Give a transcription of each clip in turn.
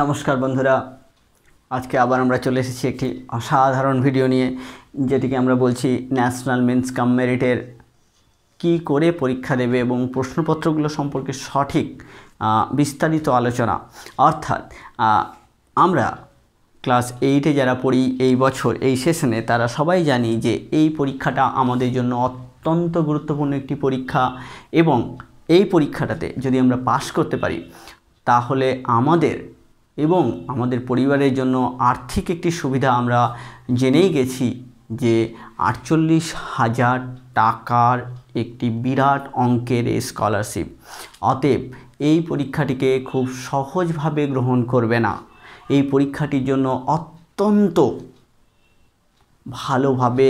নমস্কার বন্ধুরা আজকে আবার আমরা চলে এসেছি একটি অসাধারণ ভিডিও নিয়ে যেটিকে আমরা বলছি ন্যাশনাল মেন্স কাম মেরিটের কী করে পরীক্ষা দেবে এবং প্রশ্নপত্রগুলো সম্পর্কে সঠিক বিস্তারিত আলোচনা অর্থাৎ আমরা ক্লাস এইটে যারা পড়ি এই বছর এই সেশনে তারা সবাই জানি যে এই পরীক্ষাটা আমাদের জন্য অত্যন্ত গুরুত্বপূর্ণ একটি পরীক্ষা এবং এই পরীক্ষাটাতে যদি আমরা পাশ করতে পারি তাহলে আমাদের এবং আমাদের পরিবারের জন্য আর্থিক একটি সুবিধা আমরা জেনেই গেছি যে আটচল্লিশ হাজার টাকার একটি বিরাট অঙ্কের স্কলারশিপ অতএব এই পরীক্ষাটিকে খুব সহজভাবে গ্রহণ করবে না এই পরীক্ষাটির জন্য অত্যন্ত ভালোভাবে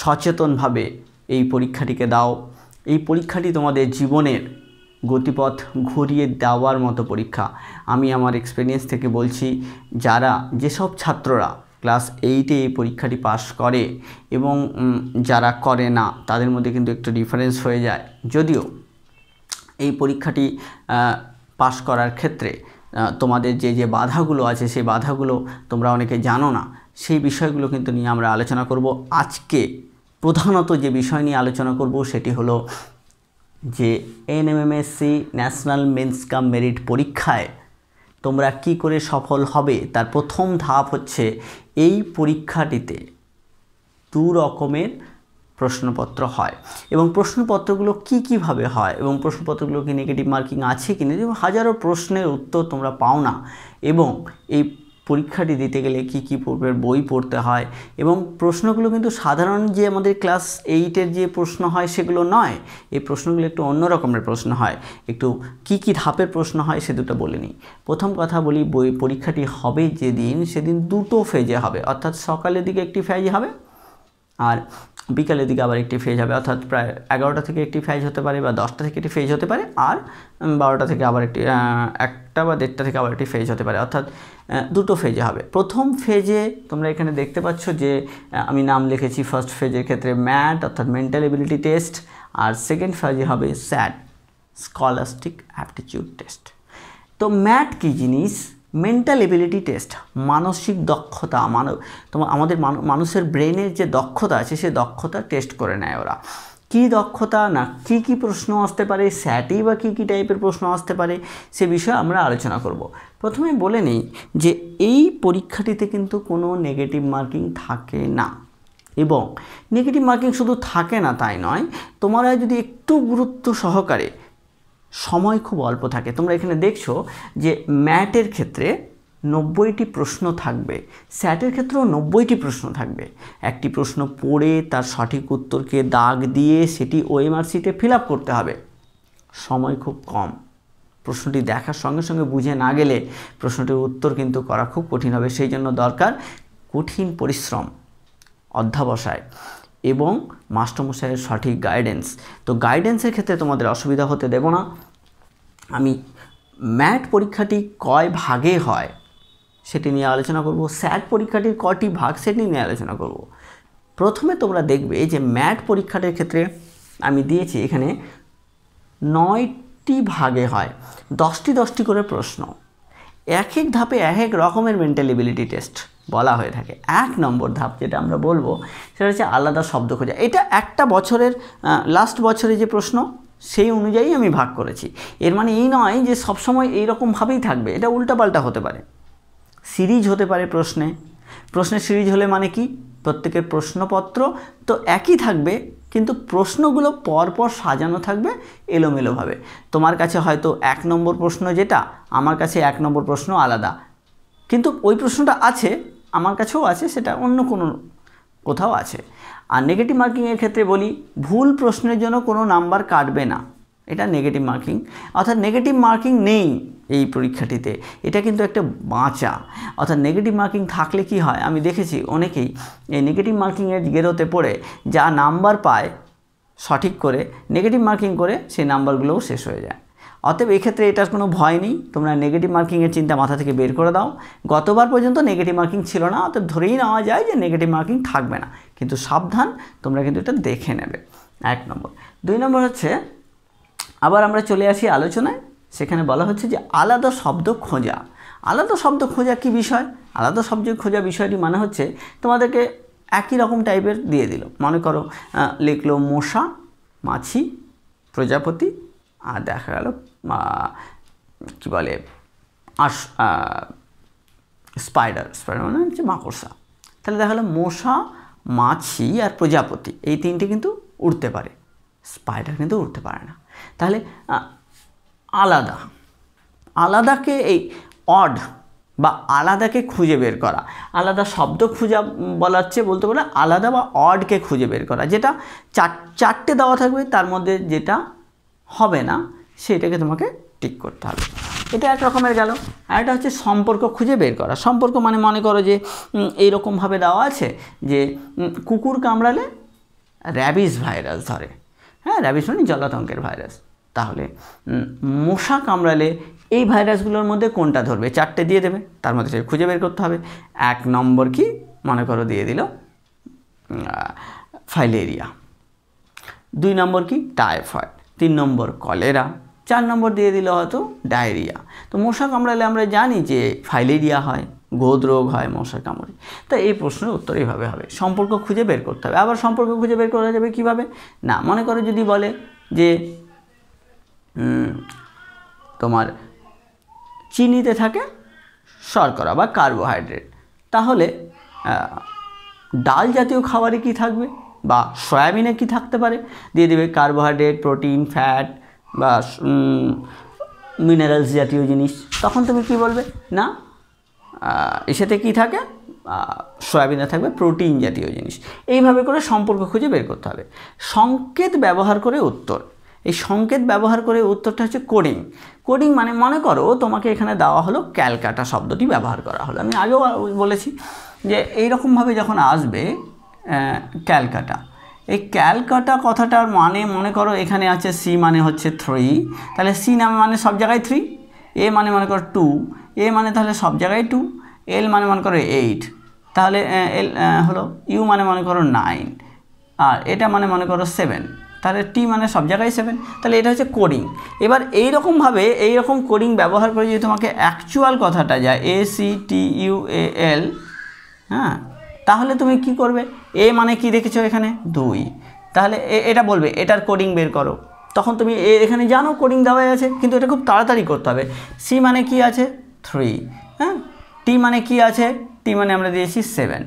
সচেতনভাবে এই পরীক্ষাটিকে দাও এই পরীক্ষাটি তোমাদের জীবনের গতিপথ ঘুরিয়ে দেওয়ার মতো পরীক্ষা আমি আমার এক্সপিরিয়েন্স থেকে বলছি যারা যেসব ছাত্ররা ক্লাস এইটে এই পরীক্ষাটি পাস করে এবং যারা করে না তাদের মধ্যে কিন্তু একটু ডিফারেন্স হয়ে যায় যদিও এই পরীক্ষাটি পাশ করার ক্ষেত্রে তোমাদের যে যে বাধাগুলো আছে সেই বাধাগুলো তোমরা অনেকে জানো না সেই বিষয়গুলো কিন্তু নিয়ে আমরা আলোচনা করব আজকে প্রধানত যে বিষয় নিয়ে আলোচনা করব সেটি হলো যে NMMSC national means cum merit পরীক্ষায় তোমরা কি করে সফল হবে তার প্রথম ধাপ হচ্ছে এই পরীক্ষাটিতে দু রকমের প্রশ্নপত্র হয় এবং প্রশ্নপত্রগুলো কি কিভাবে হয় এবং প্রশ্নপত্রগুলো কি নেগেটিভ মার্কিং আছে কি না হাজারো প্রশ্নের উত্তর তোমরা পাও না এবং এই পরীক্ষাটি দিতে গেলে কি কি পূর্বের বই পড়তে হয় এবং প্রশ্নগুলো কিন্তু সাধারণ যে আমাদের ক্লাস এইটের যে প্রশ্ন হয় সেগুলো নয় এই প্রশ্নগুলো একটু অন্য রকমের প্রশ্ন হয় একটু কি কি ধাপের প্রশ্ন হয় সে দুটো বলে নিই প্রথম কথা বলি বই পরীক্ষাটি হবে যেদিন সেদিন দুটো ফেজে হবে অর্থাৎ সকালের দিকে একটি ফেজ হবে আর বিকালের দিকে আবার একটি ফেজ হবে অর্থাৎ প্রায় এগারোটা থেকে একটি ফেজ হতে পারে বা দশটা থেকে একটি ফেজ হতে পারে আর বারোটা থেকে আবার একটি একটা বা দেড়টা থেকে আবার একটি ফেজ হতে পারে অর্থাৎ দুটো ফেজে হবে প্রথম ফেজে তোমরা এখানে দেখতে পাচ্ছ যে আমি নাম লিখেছি ফার্স্ট ফেজের ক্ষেত্রে ম্যাট অর্থাৎ মেন্টাল এবিলিটি টেস্ট আর সেকেন্ড ফেজে হবে স্যাট স্কলাস্টিক অ্যাপটিচিউড টেস্ট তো ম্যাট কী জিনিস মেন্টাল এবিলিটি টেস্ট মানসিক দক্ষতা মানব তোমার আমাদের মানুষের ব্রেনের যে দক্ষতা আছে সে দক্ষতা টেস্ট করে নেয় ওরা কি দক্ষতা না কি কি প্রশ্ন আসতে পারে স্যাটি বা কি কি টাইপের প্রশ্ন আসতে পারে সে বিষয়ে আমরা আলোচনা করব প্রথমে বলে নেই যে এই পরীক্ষাটিতে কিন্তু কোনো নেগেটিভ মার্কিং থাকে না এবং নেগেটিভ মার্কিং শুধু থাকে না তাই নয় তোমরা যদি একটু গুরুত্ব সহকারে সময় খুব অল্প থাকে তোমরা এখানে দেখছো যে ম্যাটের ক্ষেত্রে নব্বইটি প্রশ্ন থাকবে স্যাটের ক্ষেত্রেও নব্বইটি প্রশ্ন থাকবে একটি প্রশ্ন পড়ে তার সঠিক উত্তরকে দাগ দিয়ে সেটি ওএমআর সিটে ফিল করতে হবে সময় খুব কম প্রশ্নটি দেখার সঙ্গে সঙ্গে বুঝে না গেলে প্রশ্নটির উত্তর কিন্তু করা খুব কঠিন হবে সেই জন্য দরকার কঠিন পরিশ্রম অধ্যাবসায় এবং মাস্টারমশাইয়ের সঠিক গাইডেন্স তো গাইডেন্সের ক্ষেত্রে তোমাদের অসুবিধা হতে দেব না আমি ম্যাট পরীক্ষাটি কয় ভাগে হয় সেটি নিয়ে আলোচনা করব স্যাট পরীক্ষাটির কটি ভাগ সেটি নিয়ে আলোচনা করব প্রথমে তোমরা দেখবে যে ম্যাট পরীক্ষাটির ক্ষেত্রে আমি দিয়েছি এখানে নয়টি ভাগে হয় দশটি দশটি করে প্রশ্ন এক এক ধাপে এক এক রকমের মেন্টাল এবিলিটি টেস্ট বলা হয়ে থাকে এক নম্বর ধাপ যেটা আমরা বলবো সেটা হচ্ছে আলাদা শব্দ খোঁজা এটা একটা বছরের লাস্ট বছরে যে প্রশ্ন সেই অনুযায়ী আমি ভাগ করেছি এর মানে এই নয় যে সবসময় এইরকমভাবেই থাকবে এটা উল্টাপাল্টা হতে পারে সিরিজ হতে পারে প্রশ্নে প্রশ্নের সিরিজ হলে মানে কি প্রত্যেকের প্রশ্নপত্র তো একই থাকবে কিন্তু প্রশ্নগুলো পরপর সাজানো থাকবে এলোমেলোভাবে তোমার কাছে হয়তো এক নম্বর প্রশ্ন যেটা আমার কাছে এক নম্বর প্রশ্ন আলাদা কিন্তু ওই প্রশ্নটা আছে আমার কাছেও আছে সেটা অন্য কোনো কোথাও আছে আর নেগেটিভ মার্কিংয়ের ক্ষেত্রে বলি ভুল প্রশ্নের জন্য কোনো নাম্বার কাটবে না এটা নেগেটিভ মার্কিং অর্থাৎ নেগেটিভ মার্কিং নেই এই পরীক্ষাটিতে এটা কিন্তু একটা বাঁচা অর্থাৎ নেগেটিভ মার্কিং থাকলে কি হয় আমি দেখেছি অনেকেই এই নেগেটিভ মার্কিংয়ের গেরোতে পড়ে যা নাম্বার পায় সঠিক করে নেগেটিভ মার্কিং করে সেই নাম্বারগুলোও শেষ হয়ে যায় অতএব এক্ষেত্রে এটার কোনো ভয় নেই তোমরা নেগেটিভ মার্কিংয়ের চিন্তা মাথা থেকে বের করে দাও গতবার পর্যন্ত নেগেটিভ মার্কিং ছিল না অতএব ধরেই নেওয়া যায় যে নেগেটিভ মার্কিং থাকবে না কিন্তু সাবধান তোমরা কিন্তু এটা দেখে নেবে এক নম্বর দুই নম্বর হচ্ছে আবার আমরা চলে আসি আলোচনায় সেখানে বলা হচ্ছে যে আলাদা শব্দ খোঁজা আলাদা শব্দ খোঁজা কি বিষয় আলাদা শব্দ খোঁজা বিষয়টি মানে হচ্ছে তোমাদেরকে একই রকম টাইপের দিয়ে দিল মনে করো লিখলো মশা মাছি প্রজাপতি আর দেখা গেল কি বলে আস স্পাইডার স্পাইডার মানে হচ্ছে মাকড়সা তাহলে দেখা গেলো মশা মাছি আর প্রজাপতি এই তিনটে কিন্তু উঠতে পারে স্পাইডার কিন্তু উঠতে পারে না তাহলে আলাদা আলাদাকে এই অড বা আলাদাকে খুঁজে বের করা আলাদা শব্দ খুঁজা বলার চেয়ে বলতে পারে আলাদা বা অডকে খুঁজে বের করা যেটা চার চারটে দেওয়া থাকবে তার মধ্যে যেটা হবে না সেটাকে তোমাকে ঠিক করতে হবে এটা এক রকমের গেল আর এটা হচ্ছে সম্পর্ক খুঁজে বের করা সম্পর্ক মানে মনে করো যে এইরকমভাবে দেওয়া আছে যে কুকুর কামড়ালে র্যাবিস ভাইরাস ধরে হ্যাঁ র্যাবিস মানে জলাতঙ্কের ভাইরাস তাহলে মশা কামড়ালে এই ভাইরাসগুলোর মধ্যে কোনটা ধরবে চারটে দিয়ে দেবে তার মধ্যে সে খুঁজে বের করতে হবে এক নম্বর কি মনে করো দিয়ে দিল ফাইলেরিয়া দুই নম্বর কি টাইফয়েড তিন নম্বর কলেরা চার নম্বর দিয়ে দিলে হয়তো ডায়রিয়া তো মশা কামড়ালে আমরা জানি যে ফাইলেরিয়া হয় গোদ রোগ হয় মশা কামড়ে তা এই প্রশ্নের উত্তর এইভাবে হবে সম্পর্ক খুঁজে বের করতে হবে আবার সম্পর্ক খুঁজে বের করা যাবে কিভাবে না মনে করে যদি বলে যে তোমার চিনিতে থাকে শর্করা বা কার্বোহাইড্রেট তাহলে ডাল জাতীয় খাবারে কি থাকবে বা সয়াবিনে কি থাকতে পারে দিয়ে দেবে কার্বোহাইড্রেট প্রোটিন ফ্যাট বা মিনারেলস জাতীয় জিনিস তখন তুমি কি বলবে না এসাতে কি থাকে সয়াবিনে থাকবে প্রোটিন জাতীয় জিনিস এইভাবে করে সম্পর্ক খুঁজে বের করতে হবে সংকেত ব্যবহার করে উত্তর এই সংকেত ব্যবহার করে উত্তরটা হচ্ছে কোডিং কোডিং মানে মনে করো তোমাকে এখানে দেওয়া হলো ক্যালকাটা শব্দটি ব্যবহার করা হলো আমি আগেও বলেছি যে এইরকমভাবে যখন আসবে ক্যালকাটা এই ক্যালকাটা কথাটার মানে মনে করো এখানে আছে সি মানে হচ্ছে থ্রি তাহলে সি নামে মানে সব জায়গায় থ্রি এ মানে মনে করো টু এ মানে তাহলে সব জায়গায় টু এল মানে মনে করো এইট তাহলে এল হলো ইউ মানে মনে করো নাইন আর এটা মানে মনে করো সেভেন তাহলে টি মানে সব জায়গায় সেভেন তাহলে এটা হচ্ছে কোডিং এবার এই রকমভাবে এই রকম কোডিং ব্যবহার করে যদি তোমাকে অ্যাকচুয়াল কথাটা যায় A C T U A এল হ্যাঁ তাহলে তুমি কি করবে এ মানে কি দেখেছো এখানে দুই তাহলে এটা বলবে এটার কোডিং বের করো তখন তুমি এখানে জানো কোডিং দেওয়াই আছে কিন্তু এটা খুব তাড়াতাড়ি করতে হবে সি মানে কি আছে থ্রি হ্যাঁ টি মানে কি আছে টি মানে আমরা দিয়েছি সেভেন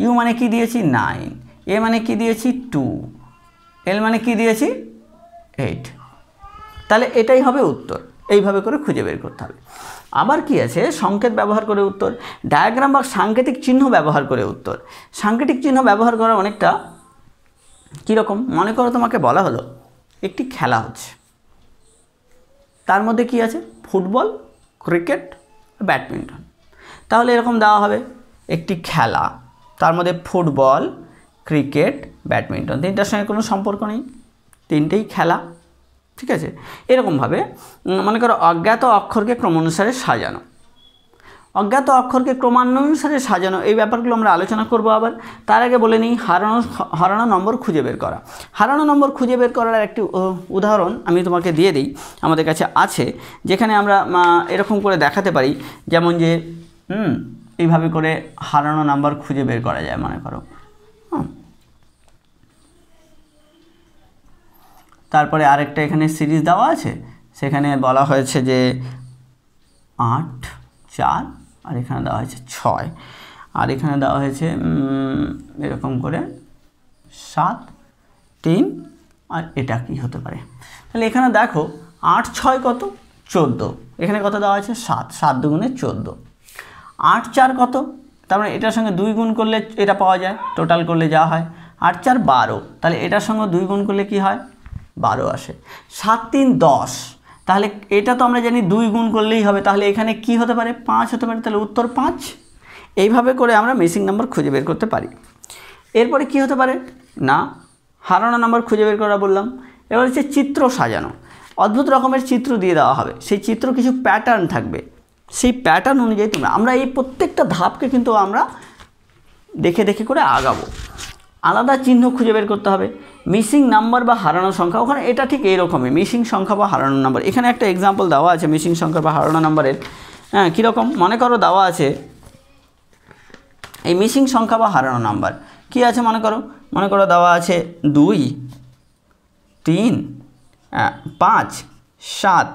ইউ মানে কি দিয়েছি নাইন এ মানে কি দিয়েছি টু এল মানে কি দিয়েছি এইট তাহলে এটাই হবে উত্তর এইভাবে করে খুঁজে বের করতে হবে আবার কি আছে সংকেত ব্যবহার করে উত্তর ডায়াগ্রাম বা সাংকেতিক চিহ্ন ব্যবহার করে উত্তর সাংকেতিক চিহ্ন ব্যবহার করা অনেকটা কীরকম মনে করো তোমাকে বলা হলো একটি খেলা হচ্ছে তার মধ্যে কি আছে ফুটবল ক্রিকেট ব্যাডমিন্টন তাহলে এরকম দেওয়া হবে একটি খেলা তার মধ্যে ফুটবল ক্রিকেট ব্যাডমিন্টন তিনটার সঙ্গে কোনো সম্পর্ক নেই তিনটেই খেলা ঠিক আছে এরকমভাবে মনে করো অজ্ঞাত অক্ষরকে ক্রমানুসারে সাজানো অজ্ঞাত অক্ষরকে ক্রমানুসারে সাজানো এই ব্যাপারগুলো আমরা আলোচনা করব আবার তার আগে বলে নিই হারানো হারানো নম্বর খুঁজে বের করা হারানো নম্বর খুঁজে বের করার একটি উদাহরণ আমি তোমাকে দিয়ে দিই আমাদের কাছে আছে যেখানে আমরা এরকম করে দেখাতে পারি যেমন যে হুম এইভাবে করে হারানো নাম্বার খুঁজে বের করা যায় মনে করো হুম তারপরে আরেকটা এখানে সিরিজ দেওয়া আছে সেখানে বলা হয়েছে যে আট চার আর এখানে দেওয়া হয়েছে ছয় আর এখানে দেওয়া হয়েছে এরকম করে সাত তিন আর এটা কি হতে পারে তাহলে এখানে দেখো আট ছয় কত চোদ্দো এখানে কত দেওয়া আছে সাত সাত দুগুণে চোদ্দো আট চার কত তার মানে এটার সঙ্গে দুই গুণ করলে এটা পাওয়া যায় টোটাল করলে যা হয় আট চার বারো তাহলে এটার সঙ্গে দুই গুণ করলে কি হয় বারো আসে সাত তিন দশ তাহলে এটা তো আমরা জানি দুই গুণ করলেই হবে তাহলে এখানে কি হতে পারে পাঁচ হতে পারে তাহলে উত্তর পাঁচ এইভাবে করে আমরা মিসিং নাম্বার খুঁজে বের করতে পারি এরপরে কি হতে পারে না হারানো নাম্বার খুঁজে বের করা বললাম এবার হচ্ছে চিত্র সাজানো অদ্ভুত রকমের চিত্র দিয়ে দেওয়া হবে সেই চিত্র কিছু প্যাটার্ন থাকবে সেই প্যাটার্ন অনুযায়ী তোমরা আমরা এই প্রত্যেকটা ধাপকে কিন্তু আমরা দেখে দেখে করে আগাবো আলাদা চিহ্ন খুঁজে বের করতে হবে মিসিং নাম্বার বা হারানো সংখ্যা ওখানে এটা ঠিক এইরকমই মিসিং সংখ্যা বা হারানো নাম্বার এখানে একটা এক্সাম্পল দেওয়া আছে মিসিং সংখ্যা বা হারানো নাম্বারের হ্যাঁ কীরকম মনে করো দেওয়া আছে এই মিসিং সংখ্যা বা হারানো নাম্বার কি আছে মনে করো মনে করো দেওয়া আছে দুই তিন পাঁচ সাত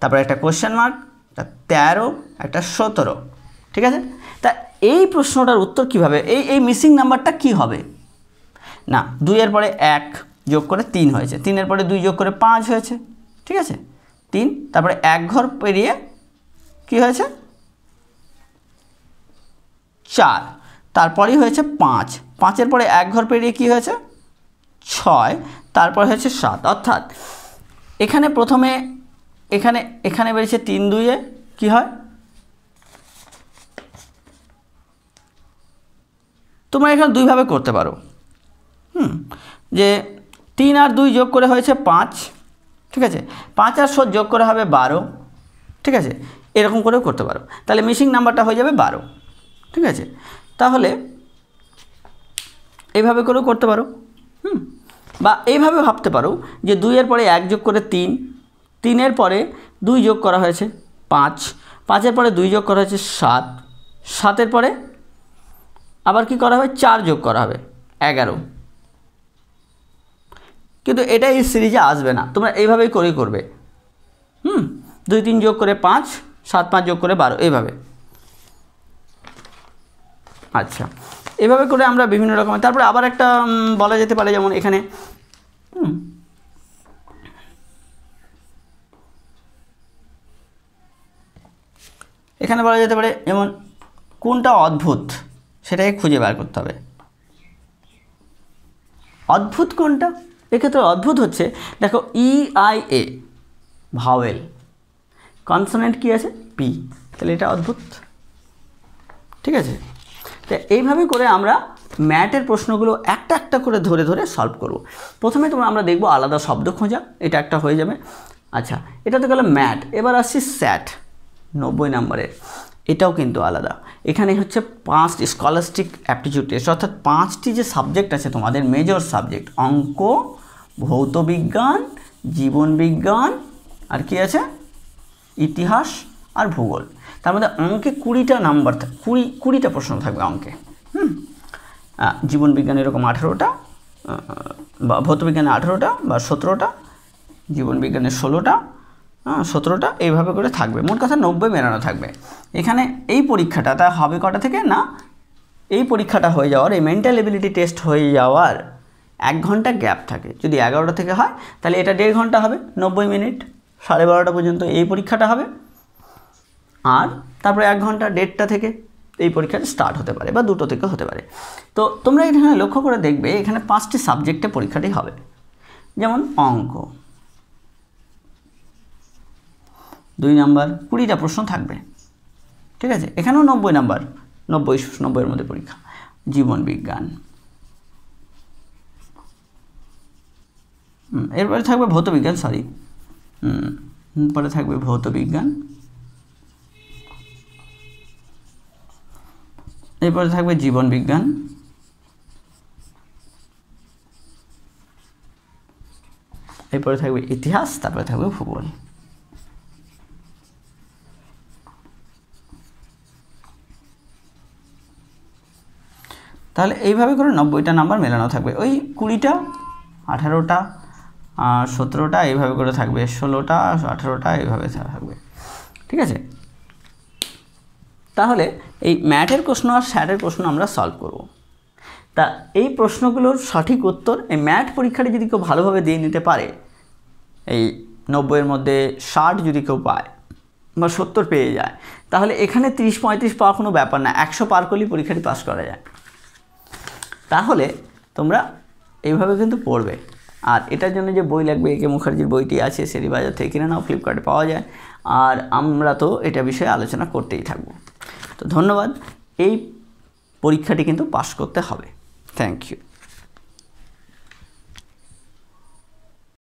তারপরে একটা কোশ্চেন মার্ক তেরো একটা সতেরো ঠিক আছে তা এই প্রশ্নটার উত্তর কিভাবে এই এই মিসিং নাম্বারটা কি হবে না দুইয়ের পরে এক যোগ করে তিন হয়েছে তিনের পরে দুই যোগ করে পাঁচ হয়েছে ঠিক আছে তিন তারপরে এক ঘর পেরিয়ে কি হয়েছে চার তারপরেই হয়েছে পাঁচ পাঁচের পরে এক ঘর পেরিয়ে কি হয়েছে ছয় তারপর হয়েছে সাত অর্থাৎ এখানে প্রথমে এখানে এখানে বেরিয়েছে তিন দুইয়ে কি হয় তোমরা এখানে দুইভাবে করতে পারো যে তিন আর দুই যোগ করে হয়েছে পাঁচ ঠিক আছে পাঁচ আর সোদ যোগ করে হবে বারো ঠিক আছে এরকম করেও করতে পারো তাহলে মিসিং নাম্বারটা হয়ে যাবে বারো ঠিক আছে তাহলে এভাবে করেও করতে পারো হুম বা এইভাবে ভাবতে পারো যে দুইয়ের পরে এক যোগ করে তিন তিনের পরে দুই যোগ করা হয়েছে পাঁচ পাঁচের পরে দুই যোগ করা হয়েছে সাত সাতের পরে আবার কি করা হবে চার যোগ করা হবে এগারো কিন্তু এটা এই সিরিজে আসবে না তোমরা এইভাবেই করেই করবে হুম দুই তিন যোগ করে পাঁচ সাত পাঁচ যোগ করে বারো এইভাবে আচ্ছা এভাবে করে আমরা বিভিন্ন রকমের তারপরে আবার একটা বলা যেতে পারে যেমন এখানে হুম এখানে বলা যেতে পারে যেমন কোনটা অদ্ভুত সেটাকে খুঁজে বার করতে হবে অদ্ভুত কোনটা এক্ষেত্রে অদ্ভুত হচ্ছে দেখো E I A vowel consonant কী আছে পি তাহলে এটা অদ্ভুত ঠিক আছে তো এইভাবে করে আমরা ম্যাটের প্রশ্নগুলো একটা একটা করে ধরে ধরে সলভ করব প্রথমে তোমরা আমরা দেখব আলাদা শব্দ খোঁজা এটা একটা হয়ে যাবে আচ্ছা এটা তো গেল ম্যাট এবার আসছি স্যাট নব্বই নম্বরের এটাও কিন্তু আলাদা এখানে হচ্ছে পাঁচ স্কলারস্টিক অ্যাপটিচিউড টেস্ট অর্থাৎ পাঁচটি যে সাবজেক্ট আছে তোমাদের মেজর সাবজেক্ট অঙ্ক ভৌতবিজ্ঞান জীবনবিজ্ঞান আর কি আছে ইতিহাস আর ভূগোল তার মধ্যে অঙ্কে কুড়িটা নাম্বার কুড়ি কুড়িটা প্রশ্ন থাকবে অঙ্কে হুম বিজ্ঞান এরকম আঠেরোটা বা বিজ্ঞানে আঠেরোটা বা সতেরোটা বিজ্ঞানে ষোলোটা হ্যাঁ সতেরোটা এইভাবে করে থাকবে মোট কথা নব্বই মেলানো থাকবে এখানে এই পরীক্ষাটা তা হবে কটা থেকে না এই পরীক্ষাটা হয়ে যাওয়ার এই মেন্টাল এবিলিটি টেস্ট হয়ে যাওয়ার এক ঘন্টা গ্যাপ থাকে যদি এগারোটা থেকে হয় তাহলে এটা দেড় ঘন্টা হবে নব্বই মিনিট সাড়ে বারোটা পর্যন্ত এই পরীক্ষাটা হবে আর তারপরে এক ঘন্টা দেড়টা থেকে এই পরীক্ষাটা স্টার্ট হতে পারে বা দুটো থেকে হতে পারে তো তোমরা এখানে লক্ষ্য করে দেখবে এখানে পাঁচটি সাবজেক্টে পরীক্ষাটি হবে যেমন অঙ্ক দুই নাম্বার কুড়িটা প্রশ্ন থাকবে ঠিক আছে এখানেও নব্বই নাম্বার নব্বই নব্বইয়ের মধ্যে পরীক্ষা জীবন বিজ্ঞান এরপরে থাকবে ভৌত বিজ্ঞান সরি পরে থাকবে ভৌত বিজ্ঞান এরপরে থাকবে জীবন বিজ্ঞান এরপরে থাকবে ইতিহাস তারপরে থাকবে ভূগোল তাহলে এইভাবে করে নব্বইটা নাম্বার মেলানো থাকবে ওই কুড়িটা আঠারোটা আর সতেরোটা এইভাবে করে থাকবে ষোলোটা আঠারোটা এইভাবে থাকবে ঠিক আছে তাহলে এই ম্যাটের প্রশ্ন আর স্যাটের প্রশ্ন আমরা সলভ করব তা এই প্রশ্নগুলোর সঠিক উত্তর এই ম্যাট পরীক্ষাটি যদি কেউ ভালোভাবে দিয়ে নিতে পারে এই নব্বইয়ের মধ্যে ষাট যদি কেউ পায় বা সত্তর পেয়ে যায় তাহলে এখানে তিরিশ পঁয়ত্রিশ পাওয়া কোনো ব্যাপার না একশো পার করলেই পরীক্ষাটি পাস করা যায় তাহলে তোমরা এইভাবে কিন্তু পড়বে আর এটার জন্য যে বই লাগবে একে মুখার্জির বইটি আছে সেটি বাজার থেকে কিনে নাও ফ্লিপকার্টে পাওয়া যায় আর আমরা তো এটা বিষয়ে আলোচনা করতেই থাকবো তো ধন্যবাদ এই পরীক্ষাটি কিন্তু পাশ করতে হবে থ্যাংক ইউ